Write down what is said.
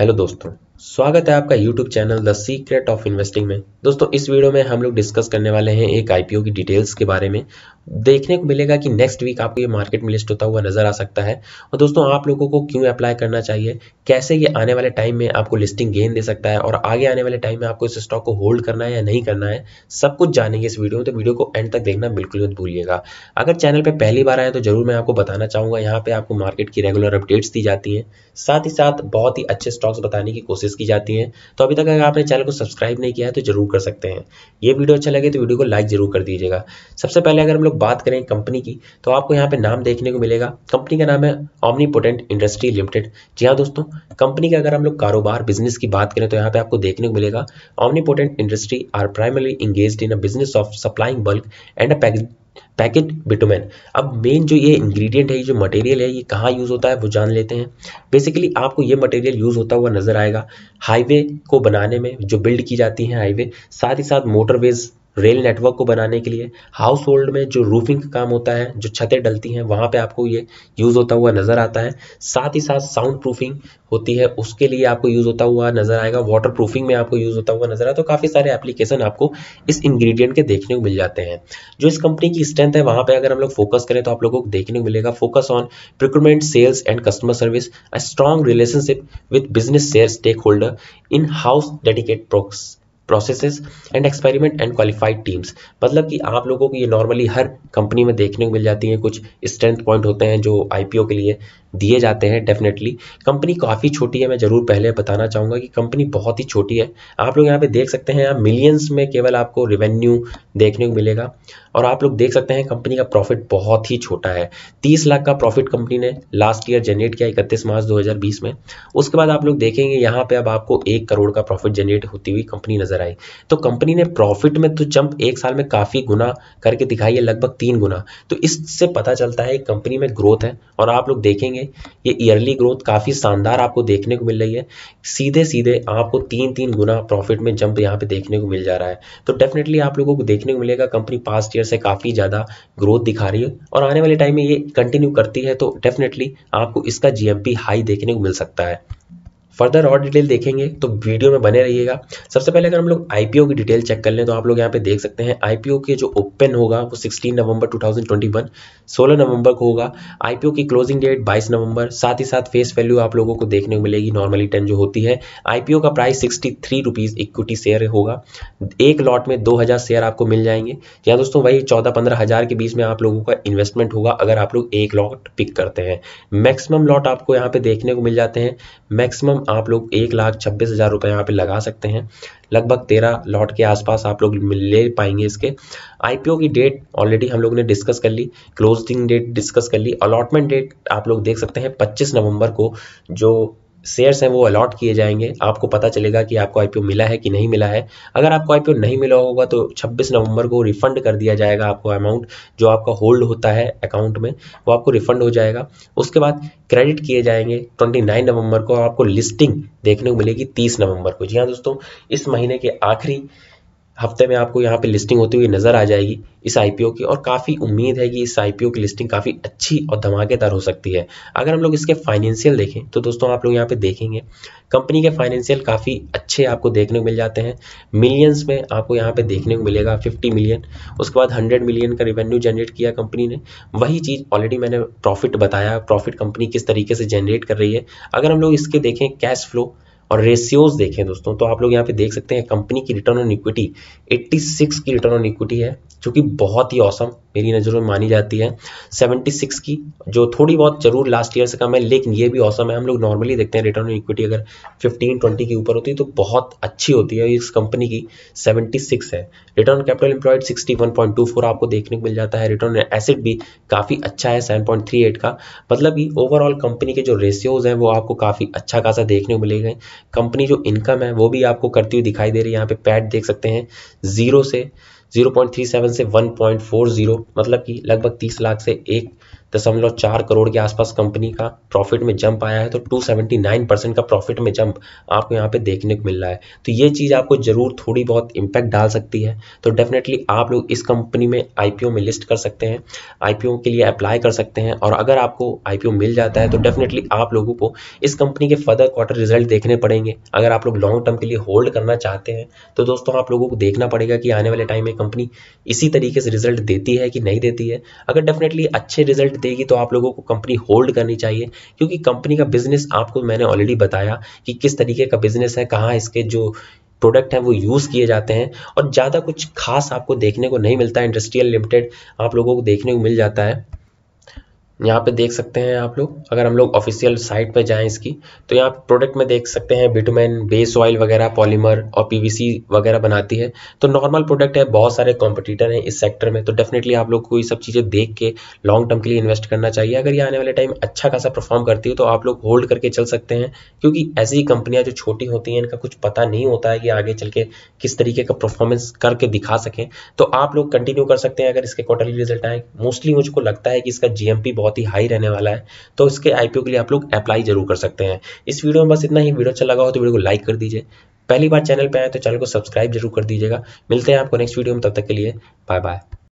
hello दोस्तों स्वागत है आपका YouTube channel the secret of investing में दोस्तों इस वीडियो में हम लोग डिस्कस करने वाले हैं एक आईपीओ की डिटेल्स के बारे में देखने को मिलेगा कि नेक्स्ट वीक आपको ये मार्केट में लिस्ट होता हुआ नजर आ सकता है और दोस्तों आप लोगों को क्यों अप्लाई करना चाहिए कैसे ये आने वाले टाइम में आपको लिस्टिंग गेन दे सकता है और आगे आने वाले टाइम में आपको इस स्टॉक को होल्ड करना है या नहीं करना है सब कुछ जानेंगे इस वीडियो में तो वीडियो को एंड तक देखना बिल्कुल मत भूलिएगा अगर चैनल पर पहली बार आए तो जरूर मैं आपको बताना चाहूँगा यहाँ पर आपको मार्केट की रेगुलर अपडेट्स दी जाती हैं साथ ही साथ बहुत ही अच्छे स्टॉक्स बताने की कोशिश कोर्सेज की जाती है तो अभी तक अगर आपने चैनल को सब्सक्राइब नहीं किया है तो जरूर कर सकते हैं ये वीडियो अच्छा लगे तो वीडियो को लाइक जरूर कर दीजिएगा सबसे पहले अगर हम लोग बात करें कंपनी की तो आपको यहाँ पे नाम देखने को मिलेगा कंपनी का नाम है ऑमनी पोटेंट इंडस्ट्री लिमिटेड जी हाँ दोस्तों कंपनी का अगर हम लोग कारोबार बिजनेस की बात करें तो यहाँ पे आपको देखने को मिलेगा omnipotent industry are primary engage in a business of supplying bulk and a packet bitumen अब मेन जो ये इंग्रेडिएंट है ये जो मटेरियल है ये कहाँ यूज़ होता है वो जान लेते हैं बेसिकली आपको ये मटेरियल यूज़ होता हुआ नज़र आएगा हाईवे को बनाने में जो बिल्ड की जाती है हाईवे साथ ही साथ मोटरवेज रेल नेटवर्क को बनाने के लिए हाउस होल्ड में जो रूफिंग का काम होता है जो छतें डलती हैं वहाँ पे आपको ये यूज़ होता हुआ नज़र आता है साथ ही साथ साउंड प्रूफिंग होती है उसके लिए आपको यूज़ होता हुआ नज़र आएगा वाटर प्रूफिंग में आपको यूज़ होता हुआ नज़र आता तो काफ़ी सारे एप्लीकेशन आपको इस इंग्रीडियंट के देखने को मिल जाते हैं जो इस कंपनी की स्ट्रेंथ है वहाँ पर अगर हम लोग फोकस करें तो आप लोगों को देखने को मिलेगा focus on procurement sales and customer service a strong relationship with business share stakeholder in house dedicate procs processes and experiment and qualified teams मतलब कि आप लोगों को ये नॉर्मली हर कंपनी में देखने को मिल जाती है कुछ स्ट्रेंथ पॉइंट होते हैं जो आई के लिए दिए जाते हैं डेफिनेटली कंपनी काफ़ी छोटी है मैं ज़रूर पहले बताना चाहूँगा कि कंपनी बहुत ही छोटी है आप लोग यहाँ पे देख सकते हैं यहाँ मिलियंस में केवल आपको रेवेन्यू देखने को मिलेगा और आप लोग देख सकते हैं कंपनी का प्रॉफिट बहुत ही छोटा है तीस लाख का प्रॉफिट कंपनी ने लास्ट ईयर जनरेट किया इकतीस मार्च दो में उसके बाद आप लोग देखेंगे यहाँ पर अब आपको एक करोड़ का प्रॉफिट जनरेट होती हुई कंपनी नजर आई तो कंपनी ने प्रॉफिट में तो जंप एक साल में काफ़ी गुना करके दिखाई है लगभग तीन गुना तो इससे पता चलता है कंपनी में ग्रोथ है और आप लोग देखेंगे देखेंगे ये ईयरली ग्रोथ काफ़ी शानदार आपको देखने को मिल रही है सीधे सीधे आपको तीन तीन गुना प्रॉफिट में जंप यहाँ पे देखने को मिल जा रहा है तो डेफिनेटली आप लोगों को देखने को मिलेगा कंपनी पास्ट ईयर से काफ़ी ज़्यादा ग्रोथ दिखा रही है और आने वाले टाइम में ये कंटिन्यू करती है तो डेफिनेटली आपको इसका जीएमपी हाई देखने को मिल सकता है फर्दर और डिटेल देखेंगे तो वीडियो में बने रहिएगा सबसे पहले अगर हम लोग आईपीओ की डिटेल चेक कर लें तो आप लोग यहाँ पे देख सकते हैं आईपीओ के जो ओपन होगा वो 16 नवंबर 2021 16 नवंबर को होगा आईपीओ की क्लोजिंग डेट 22 नवंबर साथ ही साथ फेस वैल्यू आप लोगों को देखने को मिलेगी नॉर्मली टेन जो होती है आईपीओ का price sixty three equity share होगा एक लॉट में दो शेयर आपको मिल जाएंगे या दोस्तों वही चौदह पंद्रह के बीच में आप लोगों का इन्वेस्टमेंट होगा अगर आप लोग एक लॉट पिक करते हैं मैक्सिमम लॉट आपको यहाँ पे देखने को मिल जाते हैं मैक्सिमम आप लोग एक लाख छब्बीस हज़ार रुपये यहाँ पे लगा सकते हैं लगभग तेरह लॉट के आसपास आप लोग ले पाएंगे इसके आईपीओ की डेट ऑलरेडी हम लोग ने डिस्कस कर ली क्लोजिंग डेट डिस्कस कर ली अलॉटमेंट डेट आप लोग देख सकते हैं पच्चीस नवंबर को जो शेयर्स हैं वो अलॉट किए जाएंगे आपको पता चलेगा कि आपको आईपीओ मिला है कि नहीं मिला है अगर आपको आईपीओ नहीं मिला होगा तो 26 नवंबर को रिफंड कर दिया जाएगा आपको अमाउंट जो आपका होल्ड होता है अकाउंट में वो आपको रिफंड हो जाएगा उसके बाद क्रेडिट किए जाएंगे 29 नवंबर को आपको लिस्टिंग देखने को मिलेगी 30 नवंबर को जी हाँ दोस्तों इस महीने के आखिरी हफ्ते में आपको यहाँ पे लिस्टिंग होती हुई नज़र आ जाएगी इस आईपीओ की और काफ़ी उम्मीद है कि इस आईपीओ की लिस्टिंग काफ़ी अच्छी और धमाकेदार हो सकती है अगर हम लोग इसके फाइनेंशियल देखें तो दोस्तों आप लोग यहाँ पे देखेंगे कंपनी के फाइनेंशियल काफ़ी अच्छे आपको देखने को मिल जाते हैं मिलियंस में आपको यहाँ पे देखने को मिलेगा फिफ्टी मिलियन उसके बाद हंड्रेड मिलियन का रेवेन्यू जनरेट किया कंपनी ने वही चीज़ ऑलरेडी मैंने प्रॉफिट बताया प्रॉफिट कंपनी किस तरीके से जनरेट कर रही है अगर हम लोग इसके देखें कैश फ्लो और रेशियोज देखें दोस्तों तो आप लोग यहाँ पे देख सकते हैं कंपनी की रिटर्न ऑन इक्विटी 86 की रिटर्न ऑन इक्विटी है जो कि बहुत ही औसम मेरी नज़रों में मानी जाती है 76 की जो थोड़ी बहुत जरूर लास्ट ईयर से कम है लेकिन ये भी औसम है हम लोग नॉर्मली देखते हैं रिटर्न ऑन इक्विटी अगर 15 20 के ऊपर होती है तो बहुत अच्छी होती है इस कंपनी की 76 है रिटर्न कैपिटल एम्प्लॉयड 61.24 आपको देखने को मिल जाता है रिटर्न एसेट भी काफ़ी अच्छा है सेवन का मतलब कि ओवरऑल कंपनी के जो रेशियोज हैं वो आपको काफ़ी अच्छा खासा देखने को मिलेगा कंपनी जो इनकम है वो भी आपको करती हुई दिखाई दे रही है यहाँ पे पैट देख सकते हैं जीरो से 0.37 से 1.40 मतलब कि लगभग 30 लाख से एक दशमलव चार करोड़ के आसपास कंपनी का प्रॉफिट में जंप आया है तो 279 परसेंट का प्रॉफिट में जंप आपको यहाँ पे देखने को मिल रहा है तो ये चीज़ आपको ज़रूर थोड़ी बहुत इम्पैक्ट डाल सकती है तो डेफिनेटली आप लोग इस कंपनी में आई में लिस्ट कर सकते हैं आई के लिए अप्लाई कर सकते हैं और अगर आपको आई मिल जाता है तो डेफिनेटली आप लोगों को इस कंपनी के फर्दर क्वार्टर रिजल्ट देखने पड़ेंगे अगर आप लोग लॉन्ग टर्म के लिए होल्ड करना चाहते हैं तो दोस्तों आप लोगों को देखना पड़ेगा कि आने वाले टाइम में कंपनी इसी तरीके से रिजल्ट देती है कि नहीं देती है अगर डेफिनेटली अच्छे रिजल्ट रिजल्ट देगी तो आप लोगों को कंपनी होल्ड करनी चाहिए क्योंकि कंपनी का बिजनेस आपको मैंने ऑलरेडी बताया कि किस तरीके का बिजनेस है कहाँ इसके जो प्रोडक्ट हैं वो यूज़ किए जाते हैं और ज़्यादा कुछ खास आपको देखने को नहीं मिलता है इंडस्ट्रियल लिमिटेड आप लोगों को देखने को मिल जाता है यहाँ पे देख सकते हैं आप लोग अगर हम लोग ऑफिशियल साइट पे जाएं इसकी तो यहाँ प्रोडक्ट में देख सकते हैं बिटुमेन बेस ऑयल वगैरह पॉलीमर और पीवीसी वगैरह बनाती है तो नॉर्मल प्रोडक्ट है बहुत सारे कॉम्पिटिटर हैं इस सेक्टर में तो डेफिनेटली आप लोग को ये सब चीज़ें देख के लॉन्ग टर्म के लिए इन्वेस्ट करना चाहिए अगर ये आने वाले टाइम अच्छा खासा परफॉर्म करती है तो आप लोग होल्ड करके चल सकते हैं क्योंकि ऐसी कंपनियाँ जो छोटी होती हैं इनका कुछ पता नहीं होता है कि आगे चल के किस तरीके का परफॉर्मेंस करके दिखा सकें तो आप लोग कंटिन्यू कर सकते हैं अगर इसके क्वार्टरली रिजल्ट आए मोस्टली मुझको लगता है कि इसका जी बहुत बहुत ही हाई रहने वाला है तो इसके आईपीओ के लिए आप लोग अप्लाई जरूर कर सकते हैं इस वीडियो में बस इतना ही वीडियो अच्छा लगा हो तो वीडियो को लाइक कर दीजिए पहली बार चैनल पर आए तो चैनल को सब्सक्राइब जरूर कर दीजिएगा मिलते हैं आपको नेक्स्ट वीडियो में तब तक के लिए बाय बाय